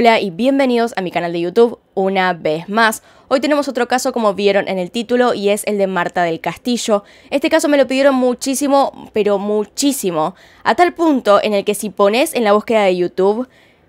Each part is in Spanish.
Hola y bienvenidos a mi canal de YouTube una vez más. Hoy tenemos otro caso como vieron en el título y es el de Marta del Castillo. Este caso me lo pidieron muchísimo, pero muchísimo. A tal punto en el que si pones en la búsqueda de YouTube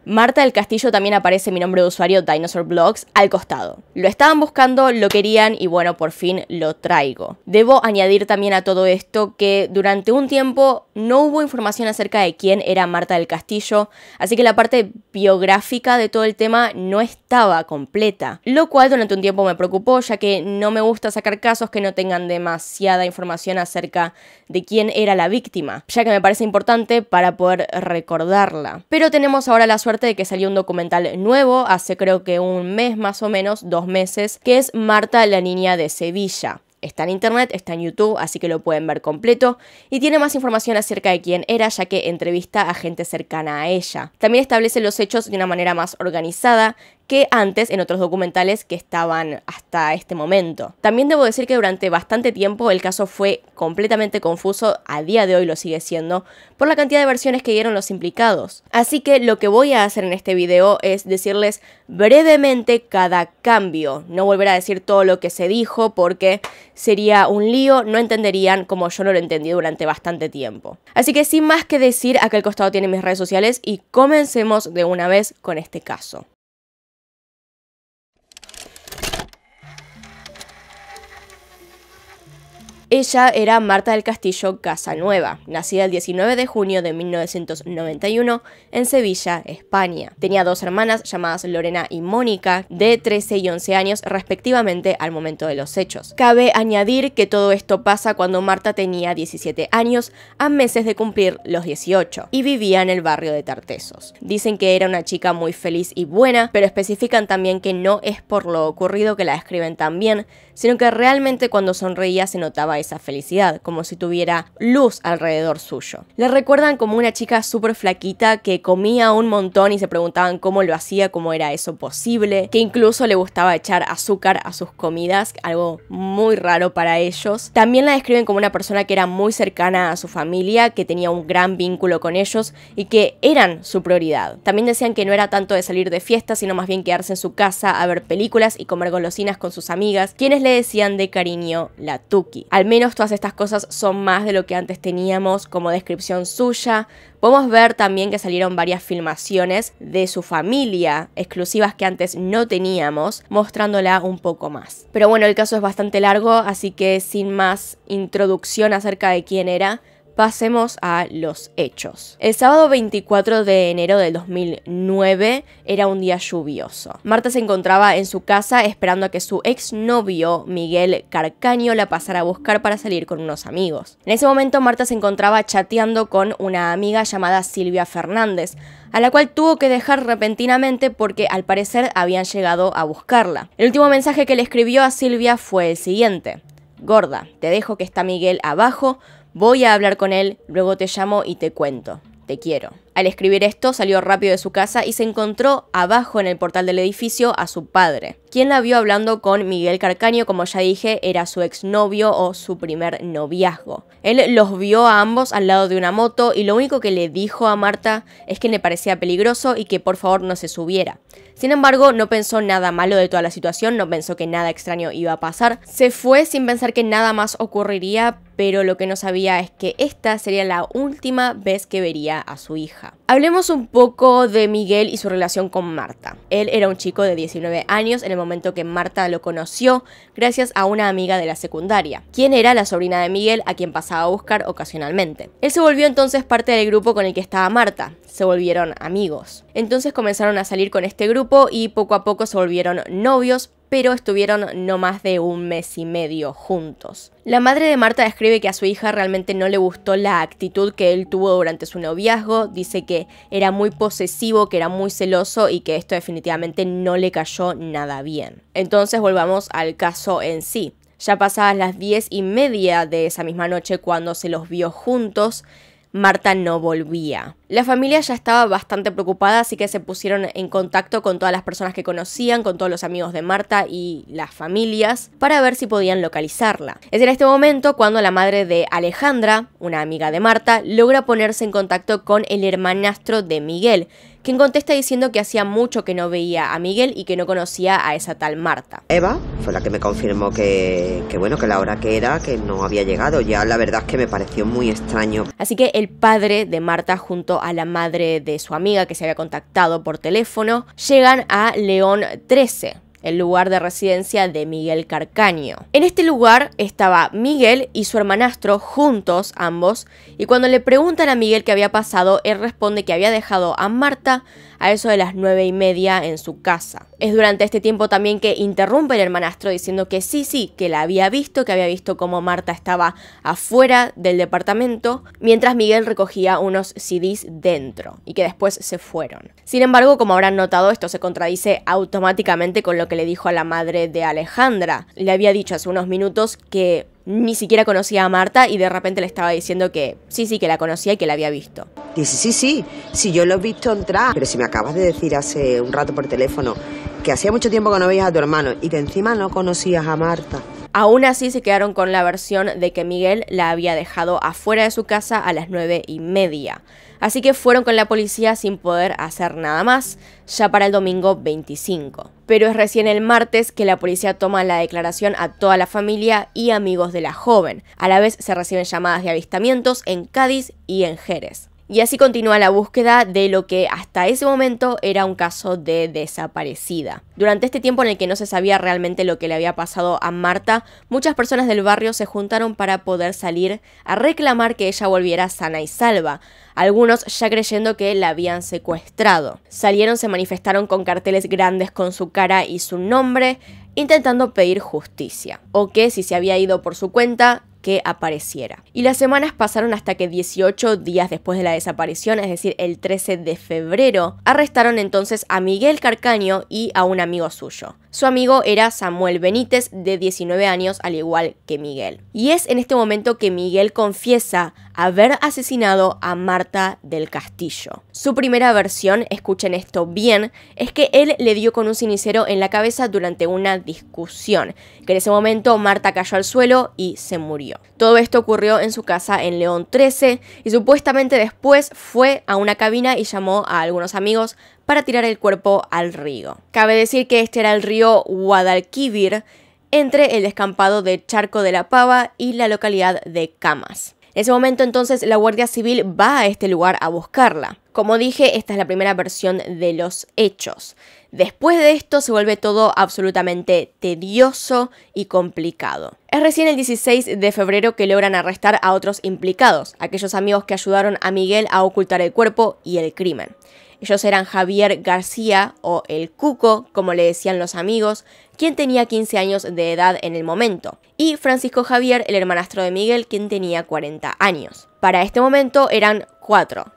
Marta del Castillo también aparece mi nombre de usuario Dinosaur Blogs al costado. Lo estaban buscando, lo querían y bueno, por fin lo traigo. Debo añadir también a todo esto que durante un tiempo no hubo información acerca de quién era Marta del Castillo, así que la parte biográfica de todo el tema no estaba completa, lo cual durante un tiempo me preocupó ya que no me gusta sacar casos que no tengan demasiada información acerca de quién era la víctima, ya que me parece importante para poder recordarla. Pero tenemos ahora la suerte de que salió un documental nuevo hace creo que un mes más o menos, dos meses, que es Marta la Niña de Sevilla. Está en internet, está en YouTube, así que lo pueden ver completo. Y tiene más información acerca de quién era, ya que entrevista a gente cercana a ella. También establece los hechos de una manera más organizada, que antes en otros documentales que estaban hasta este momento. También debo decir que durante bastante tiempo el caso fue completamente confuso, a día de hoy lo sigue siendo, por la cantidad de versiones que dieron los implicados. Así que lo que voy a hacer en este video es decirles brevemente cada cambio, no volver a decir todo lo que se dijo porque sería un lío, no entenderían como yo no lo entendí durante bastante tiempo. Así que sin más que decir, acá al costado tiene mis redes sociales y comencemos de una vez con este caso. Ella era Marta del Castillo Casanueva, nacida el 19 de junio de 1991 en Sevilla, España. Tenía dos hermanas llamadas Lorena y Mónica, de 13 y 11 años respectivamente al momento de los hechos. Cabe añadir que todo esto pasa cuando Marta tenía 17 años, a meses de cumplir los 18, y vivía en el barrio de Tartesos. Dicen que era una chica muy feliz y buena, pero especifican también que no es por lo ocurrido que la describen tan bien, sino que realmente cuando sonreía se notaba esa felicidad, como si tuviera luz alrededor suyo. Le recuerdan como una chica súper flaquita que comía un montón y se preguntaban cómo lo hacía, cómo era eso posible, que incluso le gustaba echar azúcar a sus comidas, algo muy raro para ellos. También la describen como una persona que era muy cercana a su familia, que tenía un gran vínculo con ellos y que eran su prioridad. También decían que no era tanto de salir de fiesta, sino más bien quedarse en su casa a ver películas y comer golosinas con sus amigas, quienes le decían de cariño la Tuki. Al menos todas estas cosas son más de lo que antes teníamos como descripción suya. Podemos ver también que salieron varias filmaciones de su familia, exclusivas que antes no teníamos, mostrándola un poco más. Pero bueno, el caso es bastante largo, así que sin más introducción acerca de quién era, Pasemos a los hechos. El sábado 24 de enero del 2009 era un día lluvioso. Marta se encontraba en su casa esperando a que su exnovio, Miguel Carcaño, la pasara a buscar para salir con unos amigos. En ese momento Marta se encontraba chateando con una amiga llamada Silvia Fernández, a la cual tuvo que dejar repentinamente porque al parecer habían llegado a buscarla. El último mensaje que le escribió a Silvia fue el siguiente. Gorda, te dejo que está Miguel abajo, Voy a hablar con él, luego te llamo y te cuento. Te quiero. Al escribir esto, salió rápido de su casa y se encontró abajo en el portal del edificio a su padre, quien la vio hablando con Miguel Carcaño, como ya dije, era su exnovio o su primer noviazgo. Él los vio a ambos al lado de una moto y lo único que le dijo a Marta es que le parecía peligroso y que por favor no se subiera. Sin embargo, no pensó nada malo de toda la situación, no pensó que nada extraño iba a pasar. Se fue sin pensar que nada más ocurriría, pero lo que no sabía es que esta sería la última vez que vería a su hija. Hablemos un poco de Miguel y su relación con Marta. Él era un chico de 19 años en el momento que Marta lo conoció gracias a una amiga de la secundaria, quien era la sobrina de Miguel a quien pasaba a buscar ocasionalmente. Él se volvió entonces parte del grupo con el que estaba Marta, se volvieron amigos. Entonces comenzaron a salir con este grupo y poco a poco se volvieron novios, pero estuvieron no más de un mes y medio juntos. La madre de Marta describe que a su hija realmente no le gustó la actitud que él tuvo durante su noviazgo, dice que era muy posesivo, que era muy celoso y que esto definitivamente no le cayó nada bien. Entonces volvamos al caso en sí. Ya pasadas las diez y media de esa misma noche cuando se los vio juntos, Marta no volvía. La familia ya estaba bastante preocupada, así que se pusieron en contacto con todas las personas que conocían, con todos los amigos de Marta y las familias, para ver si podían localizarla. Es en este momento cuando la madre de Alejandra, una amiga de Marta, logra ponerse en contacto con el hermanastro de Miguel, quien contesta diciendo que hacía mucho que no veía a Miguel y que no conocía a esa tal Marta. Eva fue la que me confirmó que, bueno, que la hora que era, que no había llegado. Ya la verdad es que me pareció muy extraño. Así que el padre de Marta junto a la madre de su amiga que se había contactado por teléfono, llegan a León 13, el lugar de residencia de Miguel Carcaño. En este lugar estaba Miguel y su hermanastro juntos ambos, y cuando le preguntan a Miguel qué había pasado, él responde que había dejado a Marta a eso de las nueve y media en su casa. Es durante este tiempo también que interrumpe el hermanastro diciendo que sí, sí, que la había visto, que había visto cómo Marta estaba afuera del departamento, mientras Miguel recogía unos CDs dentro, y que después se fueron. Sin embargo, como habrán notado, esto se contradice automáticamente con lo que le dijo a la madre de Alejandra. Le había dicho hace unos minutos que ni siquiera conocía a Marta y de repente le estaba diciendo que sí, sí, que la conocía y que la había visto. Dice, sí, sí, si yo lo he visto entrar. Pero si me acabas de decir hace un rato por teléfono que hacía mucho tiempo que no veías a tu hermano y que encima no conocías a Marta. Aún así se quedaron con la versión de que Miguel la había dejado afuera de su casa a las nueve y media. Así que fueron con la policía sin poder hacer nada más, ya para el domingo 25. Pero es recién el martes que la policía toma la declaración a toda la familia y amigos de la joven. A la vez se reciben llamadas de avistamientos en Cádiz y en Jerez. Y así continúa la búsqueda de lo que hasta ese momento era un caso de desaparecida. Durante este tiempo en el que no se sabía realmente lo que le había pasado a Marta, muchas personas del barrio se juntaron para poder salir a reclamar que ella volviera sana y salva, algunos ya creyendo que la habían secuestrado. Salieron, se manifestaron con carteles grandes con su cara y su nombre, intentando pedir justicia, o que si se había ido por su cuenta, que apareciera. Y las semanas pasaron hasta que 18 días después de la desaparición, es decir, el 13 de febrero, arrestaron entonces a Miguel Carcaño y a un amigo suyo. Su amigo era Samuel Benítez, de 19 años, al igual que Miguel. Y es en este momento que Miguel confiesa haber asesinado a Marta del Castillo. Su primera versión, escuchen esto bien, es que él le dio con un sinicero en la cabeza durante una discusión, que en ese momento Marta cayó al suelo y se murió. Todo esto ocurrió en su casa en León 13 y supuestamente después fue a una cabina y llamó a algunos amigos para tirar el cuerpo al río. Cabe decir que este era el río Guadalquivir, entre el descampado de Charco de la Pava y la localidad de Camas. En ese momento entonces la Guardia Civil va a este lugar a buscarla. Como dije, esta es la primera versión de los hechos. Después de esto se vuelve todo absolutamente tedioso y complicado. Es recién el 16 de febrero que logran arrestar a otros implicados, aquellos amigos que ayudaron a Miguel a ocultar el cuerpo y el crimen. Ellos eran Javier García o el Cuco, como le decían los amigos, quien tenía 15 años de edad en el momento, y Francisco Javier, el hermanastro de Miguel, quien tenía 40 años. Para este momento eran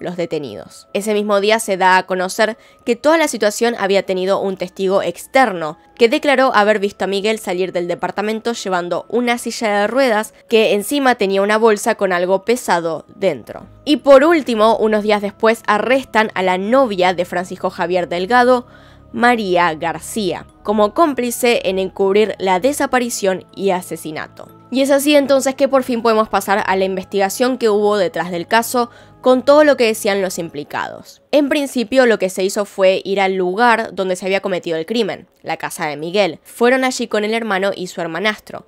los detenidos. Ese mismo día se da a conocer que toda la situación había tenido un testigo externo, que declaró haber visto a Miguel salir del departamento llevando una silla de ruedas que encima tenía una bolsa con algo pesado dentro. Y por último, unos días después arrestan a la novia de Francisco Javier Delgado, María García, como cómplice en encubrir la desaparición y asesinato. Y es así entonces que por fin podemos pasar a la investigación que hubo detrás del caso con todo lo que decían los implicados. En principio lo que se hizo fue ir al lugar donde se había cometido el crimen, la casa de Miguel. Fueron allí con el hermano y su hermanastro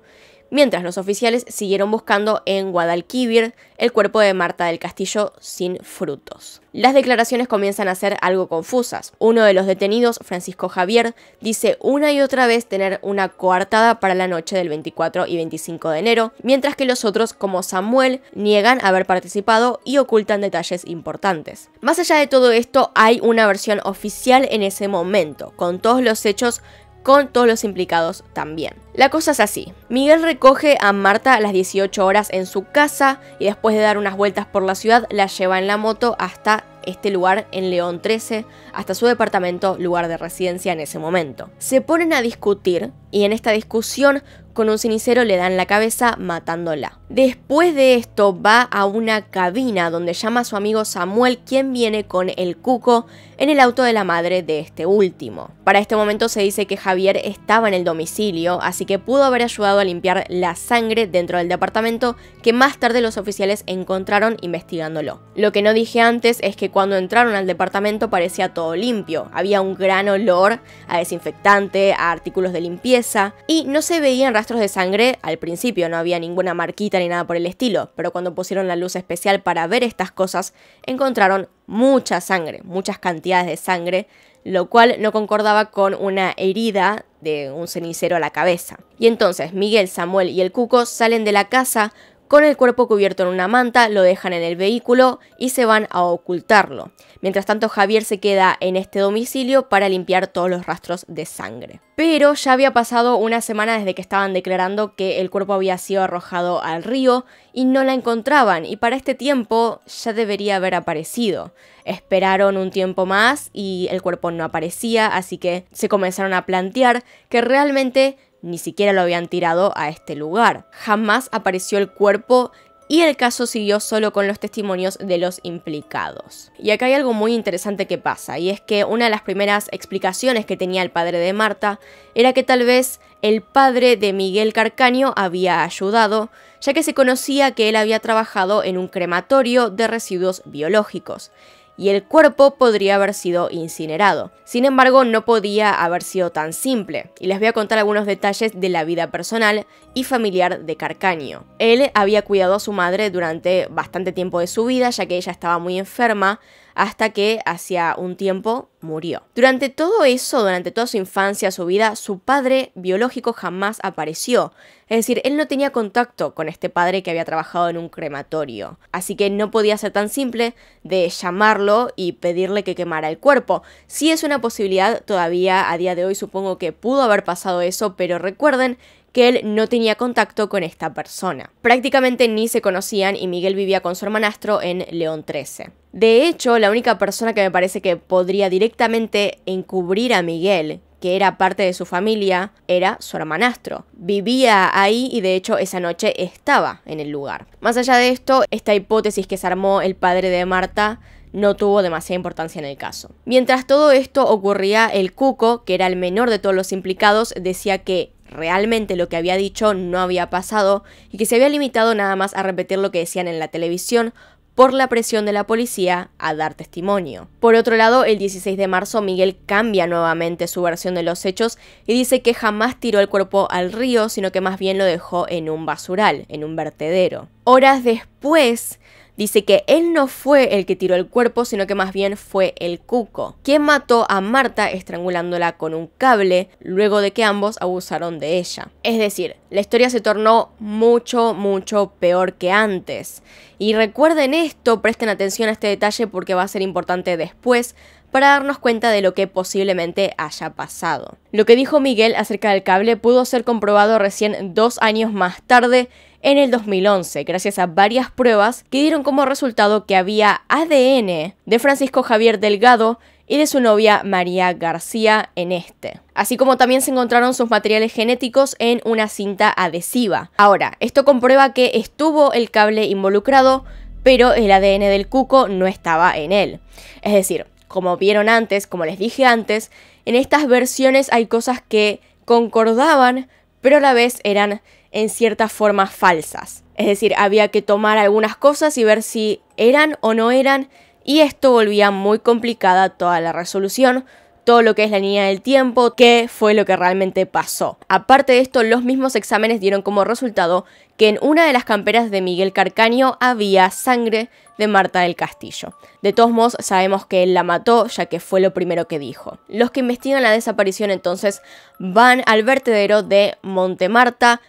mientras los oficiales siguieron buscando en Guadalquivir el cuerpo de Marta del Castillo sin frutos. Las declaraciones comienzan a ser algo confusas. Uno de los detenidos, Francisco Javier, dice una y otra vez tener una coartada para la noche del 24 y 25 de enero, mientras que los otros, como Samuel, niegan haber participado y ocultan detalles importantes. Más allá de todo esto, hay una versión oficial en ese momento, con todos los hechos con todos los implicados también. La cosa es así. Miguel recoge a Marta a las 18 horas en su casa y después de dar unas vueltas por la ciudad la lleva en la moto hasta este lugar en León 13, hasta su departamento, lugar de residencia en ese momento. Se ponen a discutir y en esta discusión con un cenicero le dan la cabeza matándola. Después de esto va a una cabina donde llama a su amigo Samuel, quien viene con el cuco, en el auto de la madre de este último. Para este momento se dice que Javier estaba en el domicilio, así que pudo haber ayudado a limpiar la sangre dentro del departamento que más tarde los oficiales encontraron investigándolo. Lo que no dije antes es que cuando entraron al departamento parecía todo limpio, había un gran olor a desinfectante, a artículos de limpieza y no se veían rastros de sangre al principio, no había ninguna marquita ni nada por el estilo, pero cuando pusieron la luz especial para ver estas cosas, encontraron mucha sangre, muchas cantidades de sangre, lo cual no concordaba con una herida de un cenicero a la cabeza. Y entonces Miguel, Samuel y el Cuco salen de la casa con el cuerpo cubierto en una manta, lo dejan en el vehículo y se van a ocultarlo. Mientras tanto, Javier se queda en este domicilio para limpiar todos los rastros de sangre. Pero ya había pasado una semana desde que estaban declarando que el cuerpo había sido arrojado al río y no la encontraban, y para este tiempo ya debería haber aparecido. Esperaron un tiempo más y el cuerpo no aparecía, así que se comenzaron a plantear que realmente ni siquiera lo habían tirado a este lugar. Jamás apareció el cuerpo y el caso siguió solo con los testimonios de los implicados. Y acá hay algo muy interesante que pasa, y es que una de las primeras explicaciones que tenía el padre de Marta era que tal vez el padre de Miguel Carcaño había ayudado, ya que se conocía que él había trabajado en un crematorio de residuos biológicos y el cuerpo podría haber sido incinerado. Sin embargo, no podía haber sido tan simple, y les voy a contar algunos detalles de la vida personal y familiar de Carcaño. Él había cuidado a su madre durante bastante tiempo de su vida, ya que ella estaba muy enferma, hasta que hacía un tiempo murió. Durante todo eso, durante toda su infancia, su vida, su padre biológico jamás apareció. Es decir, él no tenía contacto con este padre que había trabajado en un crematorio. Así que no podía ser tan simple de llamarlo y pedirle que quemara el cuerpo. Si es una posibilidad todavía a día de hoy, supongo que pudo haber pasado eso, pero recuerden que él no tenía contacto con esta persona. Prácticamente ni se conocían y Miguel vivía con su hermanastro en León XIII. De hecho, la única persona que me parece que podría directamente encubrir a Miguel, que era parte de su familia, era su hermanastro. Vivía ahí y de hecho esa noche estaba en el lugar. Más allá de esto, esta hipótesis que se armó el padre de Marta no tuvo demasiada importancia en el caso. Mientras todo esto ocurría, el Cuco, que era el menor de todos los implicados, decía que realmente lo que había dicho no había pasado y que se había limitado nada más a repetir lo que decían en la televisión por la presión de la policía a dar testimonio. Por otro lado, el 16 de marzo Miguel cambia nuevamente su versión de los hechos y dice que jamás tiró el cuerpo al río, sino que más bien lo dejó en un basural, en un vertedero. Horas después, dice que él no fue el que tiró el cuerpo, sino que más bien fue el cuco, quien mató a Marta estrangulándola con un cable luego de que ambos abusaron de ella. Es decir, la historia se tornó mucho, mucho peor que antes. Y recuerden esto, presten atención a este detalle porque va a ser importante después para darnos cuenta de lo que posiblemente haya pasado. Lo que dijo Miguel acerca del cable pudo ser comprobado recién dos años más tarde en el 2011, gracias a varias pruebas que dieron como resultado que había ADN de Francisco Javier Delgado y de su novia María García en este. Así como también se encontraron sus materiales genéticos en una cinta adhesiva. Ahora, esto comprueba que estuvo el cable involucrado, pero el ADN del cuco no estaba en él. Es decir, como vieron antes, como les dije antes, en estas versiones hay cosas que concordaban, pero a la vez eran en ciertas formas falsas. Es decir, había que tomar algunas cosas y ver si eran o no eran, y esto volvía muy complicada toda la resolución, todo lo que es la línea del tiempo, qué fue lo que realmente pasó. Aparte de esto, los mismos exámenes dieron como resultado que en una de las camperas de Miguel Carcaño había sangre de Marta del Castillo. De todos modos, sabemos que él la mató, ya que fue lo primero que dijo. Los que investigan la desaparición entonces van al vertedero de Montemarta,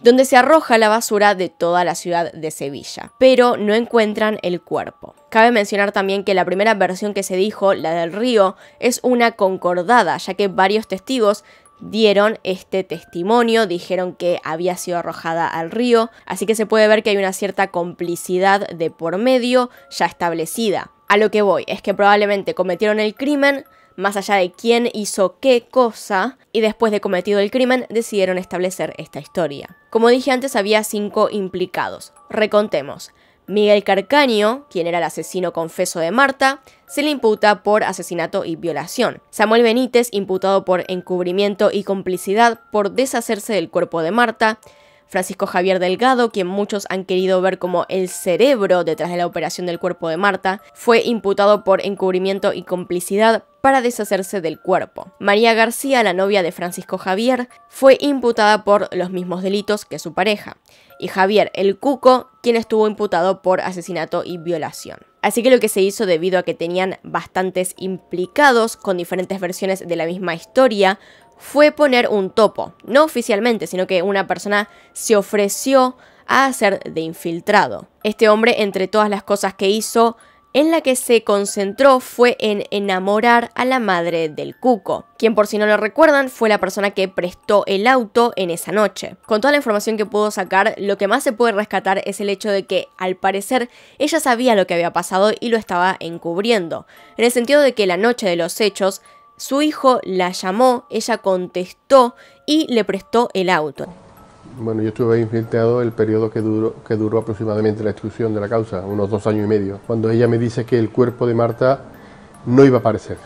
donde se arroja la basura de toda la ciudad de Sevilla, pero no encuentran el cuerpo. Cabe mencionar también que la primera versión que se dijo, la del río, es una concordada, ya que varios testigos dieron este testimonio, dijeron que había sido arrojada al río, así que se puede ver que hay una cierta complicidad de por medio ya establecida. A lo que voy es que probablemente cometieron el crimen, más allá de quién hizo qué cosa, y después de cometido el crimen decidieron establecer esta historia. Como dije antes, había cinco implicados. Recontemos. Miguel Carcaño, quien era el asesino confeso de Marta, se le imputa por asesinato y violación. Samuel Benítez, imputado por encubrimiento y complicidad por deshacerse del cuerpo de Marta. Francisco Javier Delgado, quien muchos han querido ver como el cerebro detrás de la operación del cuerpo de Marta, fue imputado por encubrimiento y complicidad para deshacerse del cuerpo. María García, la novia de Francisco Javier, fue imputada por los mismos delitos que su pareja, y Javier el Cuco, quien estuvo imputado por asesinato y violación. Así que lo que se hizo debido a que tenían bastantes implicados con diferentes versiones de la misma historia, fue poner un topo, no oficialmente, sino que una persona se ofreció a hacer de infiltrado. Este hombre, entre todas las cosas que hizo, en la que se concentró fue en enamorar a la madre del Cuco, quien por si no lo recuerdan fue la persona que prestó el auto en esa noche. Con toda la información que pudo sacar, lo que más se puede rescatar es el hecho de que, al parecer, ella sabía lo que había pasado y lo estaba encubriendo, en el sentido de que la noche de los hechos su hijo la llamó, ella contestó y le prestó el auto. Bueno, yo estuve infiltrado el periodo que duró, que duró aproximadamente la instrucción de la causa, unos dos años y medio, cuando ella me dice que el cuerpo de Marta no iba a aparecer.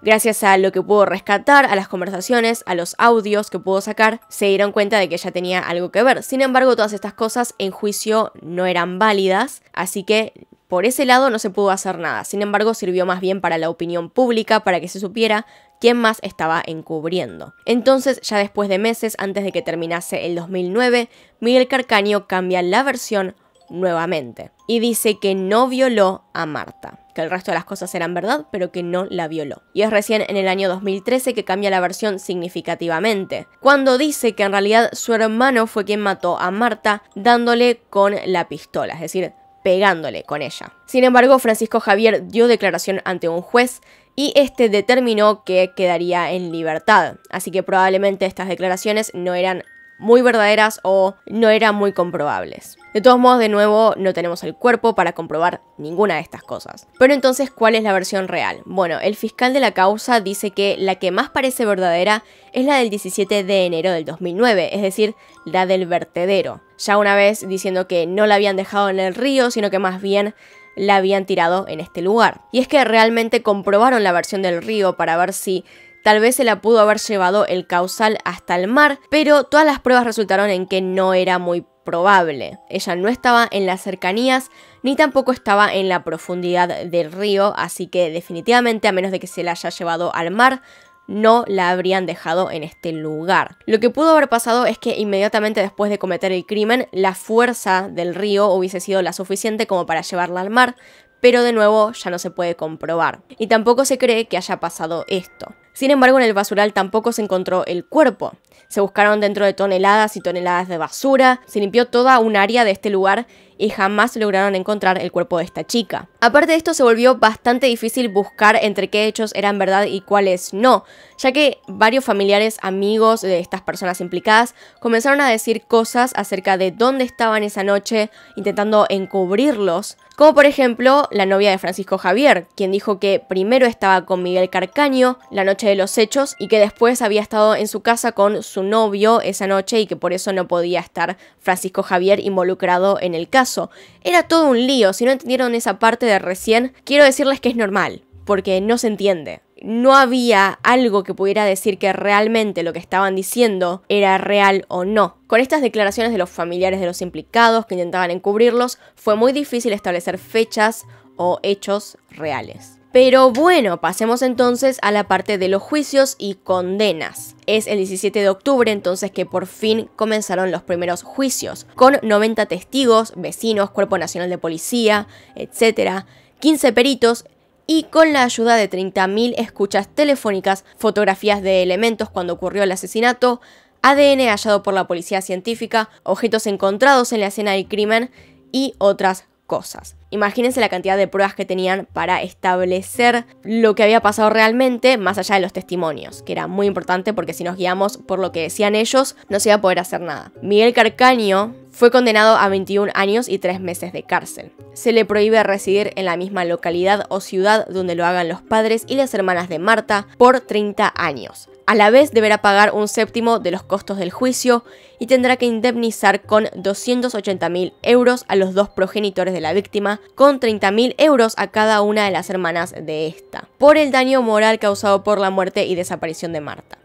Gracias a lo que pudo rescatar, a las conversaciones, a los audios que pudo sacar, se dieron cuenta de que ella tenía algo que ver. Sin embargo, todas estas cosas en juicio no eran válidas, así que por ese lado no se pudo hacer nada, sin embargo sirvió más bien para la opinión pública, para que se supiera quién más estaba encubriendo. Entonces, ya después de meses antes de que terminase el 2009, Miguel Carcaño cambia la versión nuevamente y dice que no violó a Marta, que el resto de las cosas eran verdad, pero que no la violó. Y es recién en el año 2013 que cambia la versión significativamente, cuando dice que en realidad su hermano fue quien mató a Marta dándole con la pistola, es decir, pegándole con ella. Sin embargo, Francisco Javier dio declaración ante un juez y este determinó que quedaría en libertad, así que probablemente estas declaraciones no eran muy verdaderas o no eran muy comprobables. De todos modos, de nuevo, no tenemos el cuerpo para comprobar ninguna de estas cosas. Pero entonces, ¿cuál es la versión real? Bueno, el fiscal de la causa dice que la que más parece verdadera es la del 17 de enero del 2009, es decir, la del vertedero. Ya una vez diciendo que no la habían dejado en el río, sino que más bien la habían tirado en este lugar. Y es que realmente comprobaron la versión del río para ver si Tal vez se la pudo haber llevado el causal hasta el mar, pero todas las pruebas resultaron en que no era muy probable. Ella no estaba en las cercanías ni tampoco estaba en la profundidad del río, así que definitivamente a menos de que se la haya llevado al mar, no la habrían dejado en este lugar. Lo que pudo haber pasado es que inmediatamente después de cometer el crimen, la fuerza del río hubiese sido la suficiente como para llevarla al mar, pero de nuevo ya no se puede comprobar. Y tampoco se cree que haya pasado esto. Sin embargo, en el basural tampoco se encontró el cuerpo se buscaron dentro de toneladas y toneladas de basura, se limpió toda un área de este lugar y jamás lograron encontrar el cuerpo de esta chica. Aparte de esto se volvió bastante difícil buscar entre qué hechos eran verdad y cuáles no, ya que varios familiares, amigos de estas personas implicadas comenzaron a decir cosas acerca de dónde estaban esa noche intentando encubrirlos, como por ejemplo la novia de Francisco Javier, quien dijo que primero estaba con Miguel Carcaño la noche de los hechos y que después había estado en su casa con su novio esa noche y que por eso no podía estar Francisco Javier involucrado en el caso. Era todo un lío, si no entendieron esa parte de recién, quiero decirles que es normal, porque no se entiende. No había algo que pudiera decir que realmente lo que estaban diciendo era real o no. Con estas declaraciones de los familiares de los implicados que intentaban encubrirlos, fue muy difícil establecer fechas o hechos reales. Pero bueno, pasemos entonces a la parte de los juicios y condenas. Es el 17 de octubre entonces que por fin comenzaron los primeros juicios, con 90 testigos, vecinos, Cuerpo Nacional de Policía, etc., 15 peritos y con la ayuda de 30.000 escuchas telefónicas, fotografías de elementos cuando ocurrió el asesinato, ADN hallado por la policía científica, objetos encontrados en la escena del crimen y otras cosas. Imagínense la cantidad de pruebas que tenían para establecer lo que había pasado realmente, más allá de los testimonios, que era muy importante porque si nos guiamos por lo que decían ellos, no se iba a poder hacer nada. Miguel Carcaño fue condenado a 21 años y 3 meses de cárcel. Se le prohíbe residir en la misma localidad o ciudad donde lo hagan los padres y las hermanas de Marta por 30 años. A la vez deberá pagar un séptimo de los costos del juicio y tendrá que indemnizar con 280.000 euros a los dos progenitores de la víctima, con 30.000 euros a cada una de las hermanas de esta, por el daño moral causado por la muerte y desaparición de Marta.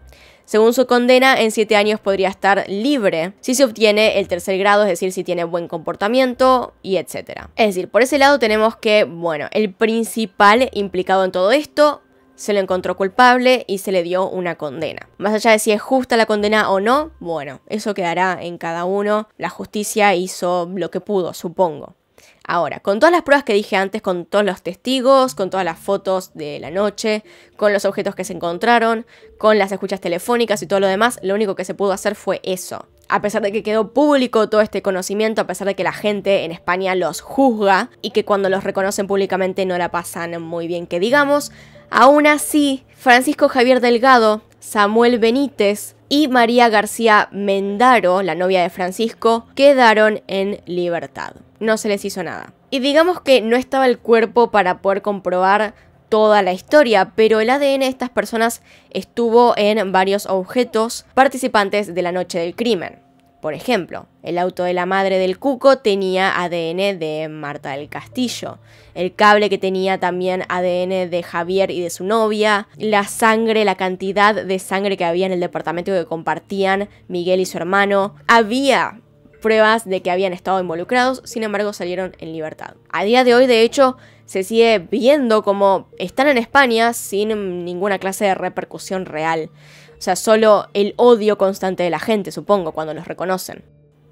Según su condena, en siete años podría estar libre si se obtiene el tercer grado, es decir, si tiene buen comportamiento y etc. Es decir, por ese lado tenemos que, bueno, el principal implicado en todo esto se lo encontró culpable y se le dio una condena. Más allá de si es justa la condena o no, bueno, eso quedará en cada uno. La justicia hizo lo que pudo, supongo. Ahora, con todas las pruebas que dije antes, con todos los testigos, con todas las fotos de la noche, con los objetos que se encontraron, con las escuchas telefónicas y todo lo demás, lo único que se pudo hacer fue eso. A pesar de que quedó público todo este conocimiento, a pesar de que la gente en España los juzga y que cuando los reconocen públicamente no la pasan muy bien, que digamos, aún así, Francisco Javier Delgado, Samuel Benítez, y María García Mendaro, la novia de Francisco, quedaron en libertad no se les hizo nada. Y digamos que no estaba el cuerpo para poder comprobar toda la historia, pero el ADN de estas personas estuvo en varios objetos participantes de la noche del crimen. Por ejemplo, el auto de la madre del Cuco tenía ADN de Marta del Castillo, el cable que tenía también ADN de Javier y de su novia, la sangre, la cantidad de sangre que había en el departamento que compartían Miguel y su hermano, había pruebas de que habían estado involucrados, sin embargo salieron en libertad. A día de hoy, de hecho, se sigue viendo como están en España sin ninguna clase de repercusión real. O sea, solo el odio constante de la gente, supongo, cuando los reconocen.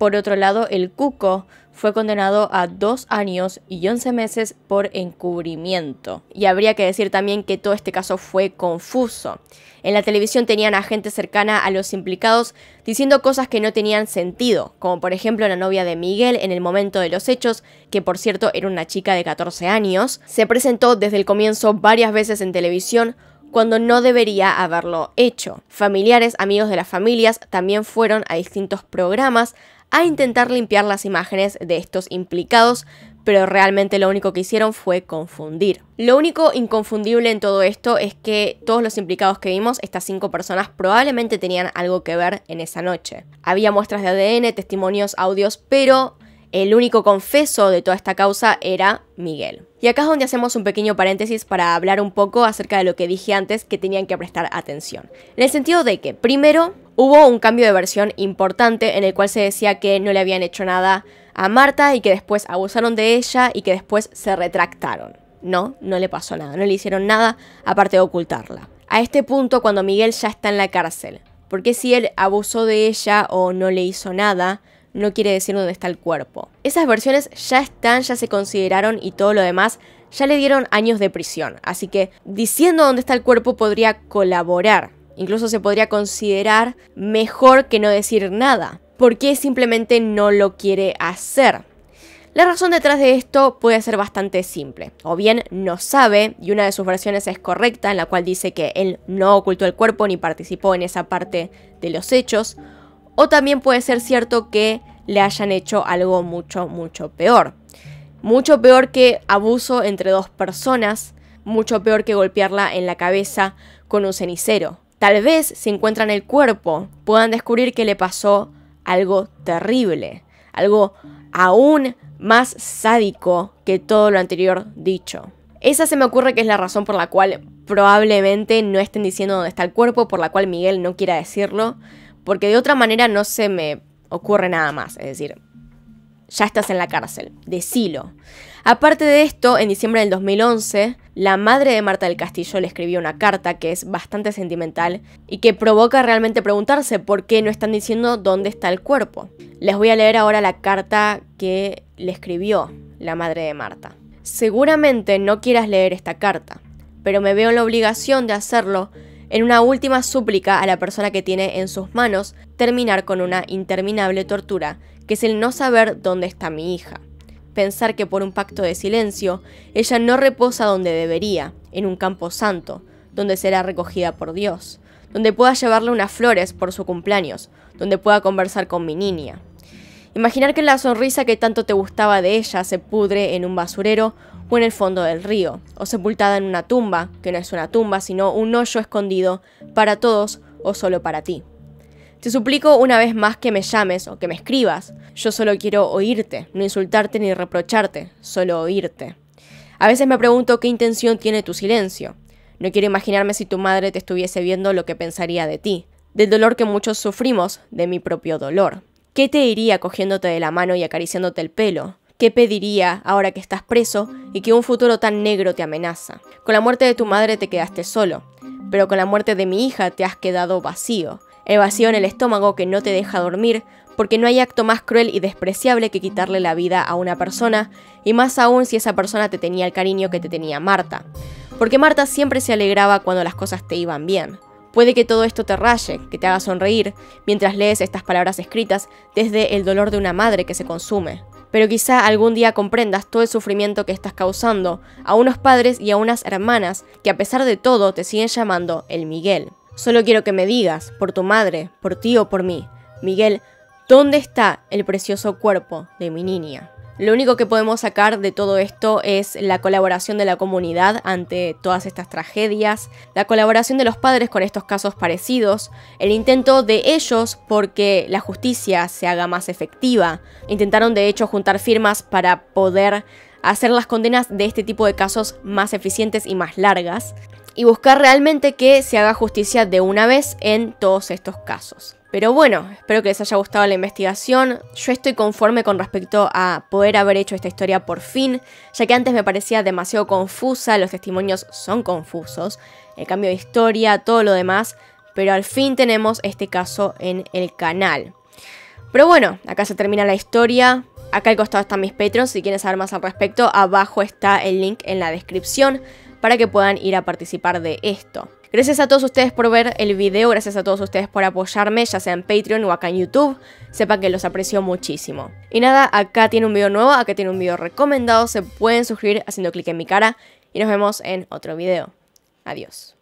Por otro lado, el Cuco fue condenado a dos años y 11 meses por encubrimiento. Y habría que decir también que todo este caso fue confuso. En la televisión tenían a gente cercana a los implicados diciendo cosas que no tenían sentido, como por ejemplo la novia de Miguel en el momento de los hechos, que por cierto era una chica de 14 años, se presentó desde el comienzo varias veces en televisión cuando no debería haberlo hecho. Familiares, amigos de las familias también fueron a distintos programas a intentar limpiar las imágenes de estos implicados, pero realmente lo único que hicieron fue confundir. Lo único inconfundible en todo esto es que todos los implicados que vimos, estas cinco personas, probablemente tenían algo que ver en esa noche. Había muestras de ADN, testimonios, audios, pero el único confeso de toda esta causa era Miguel. Y acá es donde hacemos un pequeño paréntesis para hablar un poco acerca de lo que dije antes que tenían que prestar atención. En el sentido de que, primero, hubo un cambio de versión importante en el cual se decía que no le habían hecho nada a Marta y que después abusaron de ella y que después se retractaron. No, no le pasó nada, no le hicieron nada aparte de ocultarla. A este punto, cuando Miguel ya está en la cárcel, porque si él abusó de ella o no le hizo nada, no quiere decir dónde está el cuerpo. Esas versiones ya están, ya se consideraron y todo lo demás ya le dieron años de prisión, así que diciendo dónde está el cuerpo podría colaborar. Incluso se podría considerar mejor que no decir nada, porque simplemente no lo quiere hacer. La razón detrás de esto puede ser bastante simple. O bien no sabe, y una de sus versiones es correcta, en la cual dice que él no ocultó el cuerpo ni participó en esa parte de los hechos, o también puede ser cierto que le hayan hecho algo mucho, mucho peor. Mucho peor que abuso entre dos personas, mucho peor que golpearla en la cabeza con un cenicero. Tal vez si encuentran el cuerpo puedan descubrir que le pasó algo terrible, algo aún más sádico que todo lo anterior dicho. Esa se me ocurre que es la razón por la cual probablemente no estén diciendo dónde está el cuerpo, por la cual Miguel no quiera decirlo, porque de otra manera no se me ocurre nada más, es decir, ya estás en la cárcel, decilo. Aparte de esto, en diciembre del 2011, la madre de Marta del Castillo le escribió una carta que es bastante sentimental y que provoca realmente preguntarse por qué no están diciendo dónde está el cuerpo. Les voy a leer ahora la carta que le escribió la madre de Marta. Seguramente no quieras leer esta carta, pero me veo en la obligación de hacerlo en una última súplica a la persona que tiene en sus manos terminar con una interminable tortura, que es el no saber dónde está mi hija. Pensar que por un pacto de silencio, ella no reposa donde debería, en un campo santo, donde será recogida por Dios, donde pueda llevarle unas flores por su cumpleaños, donde pueda conversar con mi niña. Imaginar que la sonrisa que tanto te gustaba de ella se pudre en un basurero en el fondo del río, o sepultada en una tumba, que no es una tumba, sino un hoyo escondido para todos o solo para ti. Te suplico una vez más que me llames o que me escribas. Yo solo quiero oírte, no insultarte ni reprocharte, solo oírte. A veces me pregunto qué intención tiene tu silencio. No quiero imaginarme si tu madre te estuviese viendo lo que pensaría de ti, del dolor que muchos sufrimos, de mi propio dolor. ¿Qué te iría cogiéndote de la mano y acariciándote el pelo? qué pediría ahora que estás preso y que un futuro tan negro te amenaza. Con la muerte de tu madre te quedaste solo, pero con la muerte de mi hija te has quedado vacío. El vacío en el estómago que no te deja dormir porque no hay acto más cruel y despreciable que quitarle la vida a una persona, y más aún si esa persona te tenía el cariño que te tenía Marta. Porque Marta siempre se alegraba cuando las cosas te iban bien. Puede que todo esto te raye, que te haga sonreír, mientras lees estas palabras escritas desde el dolor de una madre que se consume pero quizá algún día comprendas todo el sufrimiento que estás causando a unos padres y a unas hermanas que a pesar de todo te siguen llamando el Miguel. Solo quiero que me digas, por tu madre, por ti o por mí, Miguel, ¿dónde está el precioso cuerpo de mi niña? Lo único que podemos sacar de todo esto es la colaboración de la comunidad ante todas estas tragedias, la colaboración de los padres con estos casos parecidos, el intento de ellos porque la justicia se haga más efectiva. Intentaron de hecho juntar firmas para poder hacer las condenas de este tipo de casos más eficientes y más largas, y buscar realmente que se haga justicia de una vez en todos estos casos. Pero bueno, espero que les haya gustado la investigación. Yo estoy conforme con respecto a poder haber hecho esta historia por fin, ya que antes me parecía demasiado confusa, los testimonios son confusos, el cambio de historia, todo lo demás, pero al fin tenemos este caso en el canal. Pero bueno, acá se termina la historia. Acá al costado están mis Patreons, si quieren saber más al respecto, abajo está el link en la descripción para que puedan ir a participar de esto. Gracias a todos ustedes por ver el video, gracias a todos ustedes por apoyarme, ya sea en Patreon o acá en YouTube. Sepan que los aprecio muchísimo. Y nada, acá tiene un video nuevo, acá tiene un video recomendado, se pueden suscribir haciendo clic en mi cara y nos vemos en otro video. Adiós.